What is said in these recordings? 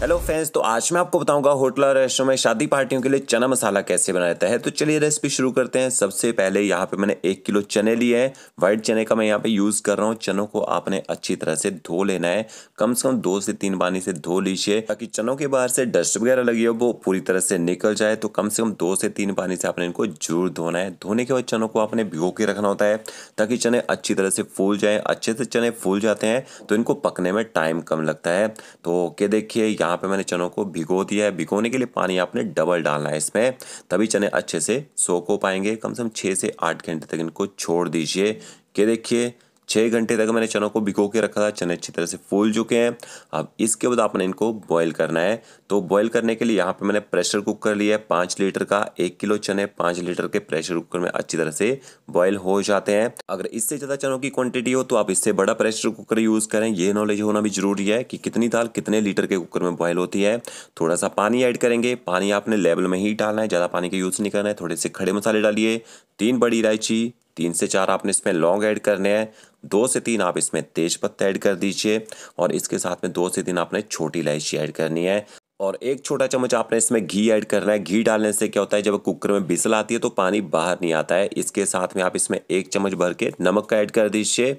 hello friends तो आज मैं आपको बताऊंगा होटल और रेस्टोरेंट में शादी पार्टियों के लिए चना मसाला कैसे बनाया जाता है तो चलिए रेसिपी शुरू करते हैं सबसे पहले यहाँ पे मैंने एक किलो चने लिए हैं वाइट चने का मैं यहाँ पे यूज़ कर रहा हूँ चनों को आपने अच्छी तरह से धो लेना है कम से कम दो से तीन पानी से धो लीजिए ताकि चनों के बाहर से डस्ट वगैरह लगी हो वो पूरी तरह से निकल जाए तो कम से कम दो से तीन पानी से आपने इनको जरूर धोना है धोने के बाद चनों को आपने भिगो के रखना होता है ताकि चने अच्छी तरह से फूल जाए अच्छे से चने फूल जाते हैं तो इनको पकने में टाइम कम लगता है तो ओके देखिए जहाँ पे मैंने चनों को भिगो दिया है भिगोने के लिए पानी आपने डबल डालना है इसमें तभी चने अच्छे से सोख हो पाएंगे कम से कम छः से आठ घंटे तक इनको छोड़ दीजिए कि देखिए छः घंटे तक मैंने चनों को भिगो के रखा था चने अच्छी तरह से फूल चुके हैं अब इसके बाद आपने इनको बॉईल करना है तो बॉईल करने के लिए यहाँ पे मैंने प्रेशर कुकर लिया है पाँच लीटर का एक किलो चने पाँच लीटर के प्रेशर कुकर में अच्छी तरह से बॉयल हो जाते हैं अगर इससे ज़्यादा चनों की क्वांटिटी हो तो आप इससे बड़ा प्रेशर कुकर यूज़ करें ये नॉलेज होना भी जरूरी है कि कितनी दाल कितने लीटर के कुकर में बॉयल होती है थोड़ा सा पानी ऐड करेंगे पानी आपने लेवल में ही डालना है ज़्यादा पानी का यूज़ नहीं करना है थोड़े से खड़े मसाले डालिए तीन बड़ी इलायची तीन से चार आपने इसमें लौंग ऐड करने हैं दो से तीन आप इसमें तेज पत्ता ऐड कर दीजिए और इसके साथ में दो से तीन आपने छोटी इलायची ऐड करनी है और एक छोटा चम्मच आपने इसमें घी ऐड करना है घी डालने से क्या होता है जब कुकर में बिसल आती है तो पानी बाहर नहीं आता है इसके साथ में आप इसमें एक चम्मच भर के नमक का ऐड कर दीजिए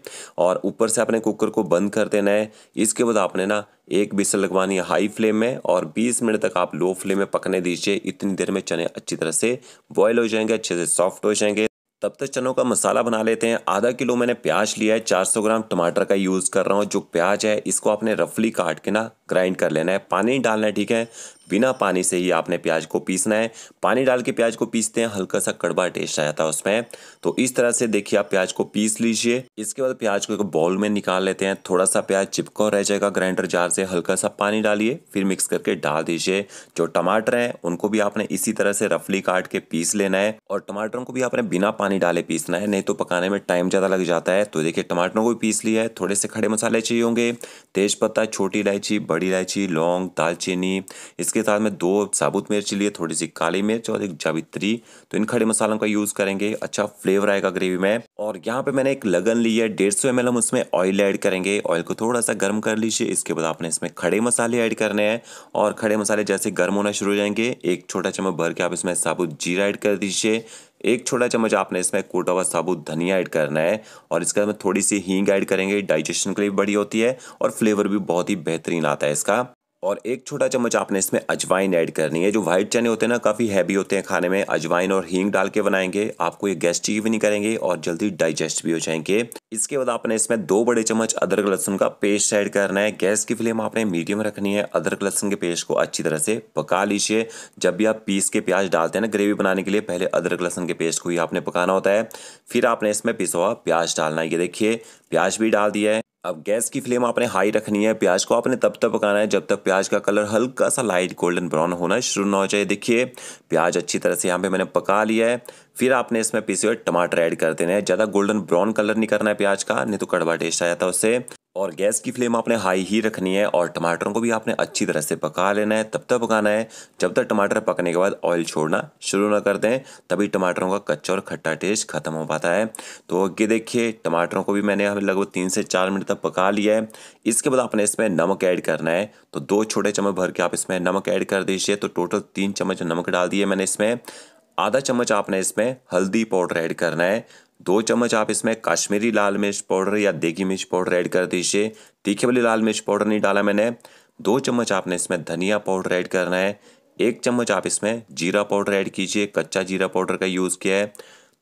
और ऊपर से आपने कुकर को बंद कर देना है इसके बाद आपने ना एक बिसल लगवानी है हाई फ्लेम में और 20 मिनट तक आप लो फ्लेम में पकने दीजिए इतनी देर में चने अच्छी तरह से बॉयल हो जाएंगे अच्छे से सॉफ्ट हो जाएंगे तब तक चनों का मसाला बना लेते हैं आधा किलो मैंने प्याज लिया है 400 ग्राम टमाटर का यूज़ कर रहा हूँ जो प्याज है इसको आपने रफली काट के ना ग्राइंड कर लेना है पानी डालना है ठीक है बिना पानी से ही आपने प्याज को पीसना है पानी डाल के प्याज को पीसते हैं हल्का सा कड़वा टेस्ट आ जाता है उसमें तो इस तरह से देखिए आप प्याज को पीस लीजिए इसके बाद प्याज को एक बाउल में निकाल लेते हैं थोड़ा सा प्याज चिपका रह जाएगा ग्राइंडर जार से हल्का सा पानी डालिए फिर मिक्स करके डाल दीजिए जो टमाटर हैं उनको भी आपने इसी तरह से रफली काट के पीस लेना है और टमाटरों को भी आपने बिना पानी डाले पीसना है नहीं तो पकाने में टाइम ज़्यादा लग जाता है तो देखिए टमाटरों को भी पीस लिया है थोड़े से खड़े मसाले चाहिए होंगे तेज पत्ता छोटी इलायची बड़ी इलायची लौंग दालचीनी इसके इसके साथ में दो साबुत मिर्च लिए थोड़ी सी काली मिर्च और एक जावित्री तो इन खड़े मसालों का यूज़ करेंगे अच्छा फ्लेवर आएगा ग्रेवी में और यहाँ पे मैंने एक लगन ली है डेढ़ सौ हम उसमें ऑयल ऐड करेंगे ऑयल को थोड़ा सा गर्म कर लीजिए इसके बाद आपने इसमें खड़े मसाले ऐड करने हैं और खड़े मसाले जैसे गर्म होना शुरू हो जाएंगे एक छोटा चम्मच भर के आप इसमें साबुत जीरा ऐड कर दीजिए एक छोटा चम्मच आपने इसमें कोटा हुआ साबुत धनिया ऐड करना है और इसके बाद में थोड़ी सी हींग ऐड करेंगे डाइजेशन के लिए बड़ी होती है और फ्लेवर भी बहुत ही बेहतरीन आता है इसका और एक छोटा चम्मच आपने इसमें अजवाइन ऐड करनी है जो वाइट चने होते हैं ना काफ़ी हैवी होते हैं खाने में अजवाइन और हींग डाल के बनाएंगे आपको ये गैस्ट्रिक भी नहीं करेंगे और जल्दी डाइजेस्ट भी हो जाएंगे इसके बाद आपने इसमें दो बड़े चम्मच अदरक लहसुन का पेस्ट ऐड करना है गैस की फ्लेम आपने मीडियम रखनी है अदरक लहसुन के पेस्ट को अच्छी तरह से पका लीजिए जब भी आप पीस के प्याज डालते हैं ना ग्रेवी बनाने के लिए पहले अदरक लहसुन के पेस्ट को ही आपने पकाना होता है फिर आपने इसमें पिसा हुआ प्याज डालना है ये देखिए प्याज भी डाल दिया है अब गैस की फ्लेम आपने हाई रखनी है प्याज को आपने तब तक पकाना है जब तक प्याज का कलर हल्का सा लाइट गोल्डन ब्राउन होना शुरू ना हो जाए देखिए प्याज अच्छी तरह से यहाँ पे मैंने पका लिया है फिर आपने इसमें पीसे हुए टमाटर ऐड कर देने हैं ज़्यादा गोल्डन ब्राउन कलर नहीं करना है प्याज का नहीं तो कड़वा टेस्ट आ जाता है उससे और गैस की फ्लेम आपने हाई ही रखनी है और टमाटरों को भी आपने अच्छी तरह से पका लेना है तब तक पकाना है जब तक टमाटर पकने के बाद ऑयल छोड़ना शुरू ना कर दें तभी टमाटरों का कच्चा और खट्टा टेस्ट ख़त्म हो पाता है तो ये देखिए टमाटरों को भी मैंने लगभग तीन से चार मिनट तक पका लिया है इसके बाद आपने इसमें नमक ऐड करना है तो दो छोटे चम्मच भर के आप इसमें नमक ऐड कर दीजिए तो टोटल तीन चम्मच नमक डाल दिए मैंने इसमें आधा चम्मच आपने इसमें हल्दी पाउडर ऐड करना है दो चम्मच आप इसमें कश्मीरी लाल मिर्च पाउडर या देगी मिर्च पाउडर ऐड कर दीजिए तीखे वाली लाल मिर्च पाउडर नहीं डाला मैंने दो चम्मच आपने इसमें धनिया पाउडर ऐड करना है एक चम्मच आप इसमें जीरा पाउडर ऐड कीजिए कच्चा जीरा पाउडर का यूज़ किया है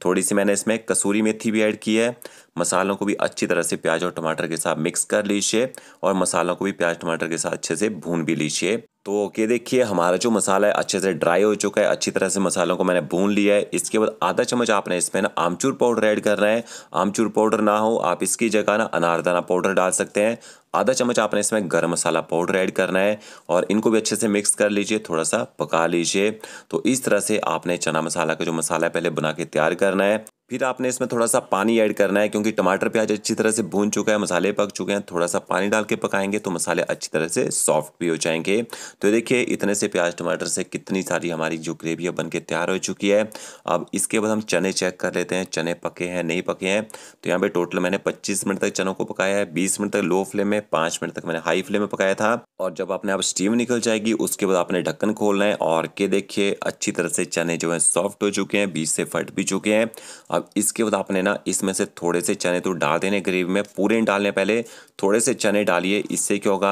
थोड़ी सी मैंने इसमें कसूरी मेथी भी ऐड की है मसालों को भी अच्छी तरह से प्याज और टमाटर के साथ मिक्स कर लीजिए और मसालों को भी प्याज टमाटर के साथ अच्छे से भून भी लीजिए तो ओके देखिए हमारा जो मसाला है अच्छे से ड्राई हो चुका है अच्छी तरह से मसालों को मैंने भून लिया है इसके बाद आधा चम्मच आपने इसमें ना आमचूर पाउडर ऐड करना है आमचूर पाउडर ना हो आप इसकी जगह ना अनारदाना पाउडर डाल सकते हैं आधा चम्मच आपने इसमें गर्म मसाला पाउडर ऐड करना है और इनको भी अच्छे से मिक्स कर लीजिए थोड़ा सा पका लीजिए तो इस तरह से आपने चना मसाला का जो मसाला पहले बना के तैयार करना है फिर आपने इसमें थोड़ा सा पानी ऐड करना है क्योंकि टमाटर प्याज अच्छी तरह से भून चुका है मसाले पक चुके हैं थोड़ा सा पानी डाल के पकाएंगे तो मसाले अच्छी तरह से सॉफ्ट भी हो जाएंगे तो देखिए इतने से प्याज टमाटर से कितनी सारी हमारी जो ग्रेवी है बन के तैयार हो चुकी है अब इसके बाद हम चने चेक कर लेते हैं चने पके हैं नहीं पके हैं तो यहाँ पर टोटल मैंने पच्चीस मिनट तक चनों को पकाया है बीस मिनट तक लो फ्लेम में पाँच मिनट तक मैंने हाई फ्लेम में पकाया था और जब आपने आप स्टीम निकल जाएगी उसके बाद आपने ढक्कन खोलना है और के देखिए अच्छी तरह से चने जो है सॉफ्ट हो चुके हैं बीच से फट भी चुके हैं अब इसके बाद आपने ना इसमें से थोड़े से चने तो डाल देने ग्रेवी में पूरे नहीं डालने पहले थोड़े से चने डालिए इससे क्या होगा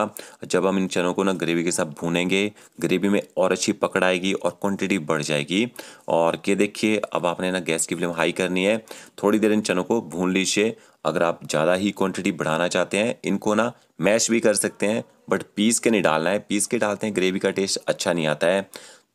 जब हम इन चनों को ना ग्रेवी के साथ भूनेंगे ग्रेवी में और अच्छी पकड़ आएगी और क्वान्टिटी बढ़ जाएगी और ये देखिए अब आपने ना गैस की फ्लेम हाई करनी है थोड़ी देर इन चनों को भून लीजिए अगर आप ज़्यादा ही क्वांटिटी बढ़ाना चाहते हैं इनको ना मैश भी कर सकते हैं बट पीस के नहीं डालना है पीस के डालते हैं ग्रेवी का टेस्ट अच्छा नहीं आता है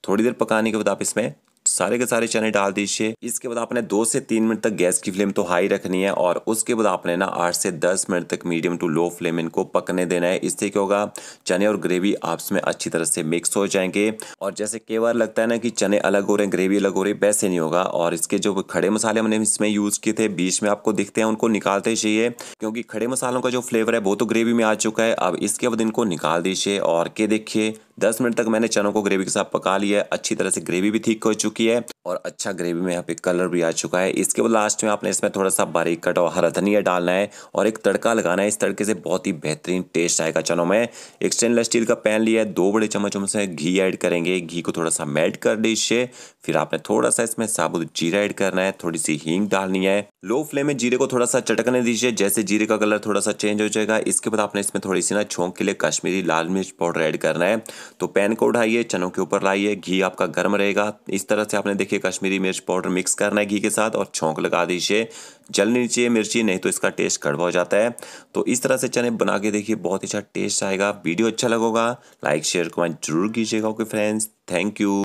थोड़ी देर पकाने के बाद आप इसमें सारे के सारे चने डाल दीजिए इसके बाद आपने दो से तीन मिनट तक गैस की फ्लेम तो हाई रखनी है और उसके बाद आपने ना आठ से दस मिनट तक मीडियम टू लो फ्लेम इनको पकने देना है इससे क्या होगा चने और ग्रेवी आपस में अच्छी तरह से मिक्स हो जाएंगे और जैसे कई बार लगता है ना कि चने अलग हो रहे हैं ग्रेवी अलग हो रही है वैसे नहीं होगा और इसके जो खड़े मसाले हमने इसमें यूज़ किए थे बीच में आपको दिखते हैं उनको निकालते चाहिए क्योंकि खड़े मसालों का जो फ्लेवर है वो तो ग्रेवी में आ चुका है अब इसके बाद इनको निकाल दीजिए और के देखिए दस मिनट तक मैंने चनों को ग्रेवी के साथ पका लिया अच्छी तरह से ग्रेवी भी ठीक हो चुकी है है और अच्छा ग्रेवी में यहाँ पे कलर भी आ चुका है इसके बाद लास्ट में आपने इसमें थोड़ा सा बारीक कटा हुआ हरा धनिया डालना है और एक तड़का लगाना है इस तड़के से बहुत ही बेहतरीन टेस्ट आएगा चलो मैं एक स्टेनलेस स्टील का पैन लिया है दो बड़े चम्मच उसमें घी ऐड करेंगे घी को थोड़ा सा मेल्ट कर दीजिए फिर आपने थोड़ा सा इसमें साबुत जीरा ऐड करना है थोड़ी सी हींग डालनी है लो फ्लेम में जीरे को थोड़ा सा चटकने दीजिए जैसे जीरे का कलर थोड़ा सा चेंज हो जाएगा इसके बाद आपने इसमें थोड़ी सी ना छोंक के लिए कश्मीरी लाल मिर्च पाउडर ऐड करना है तो पैन को उठाइए चनों के ऊपर लाइए घी आपका गर्म रहेगा इस तरह से आपने देखिए कश्मीरी मिर्च पाउडर मिक्स करना है घी के साथ और छोंक लगा दीजिए जलनी चाहिए मिर्ची नहीं तो इसका टेस्ट कड़वा हो जाता है तो इस तरह से चने बना के देखिए बहुत ही अच्छा टेस्ट आएगा वीडियो अच्छा लगेगा लाइक शेयर कमेंट जरूर कीजिएगा ओके फ्रेंड्स थैंक यू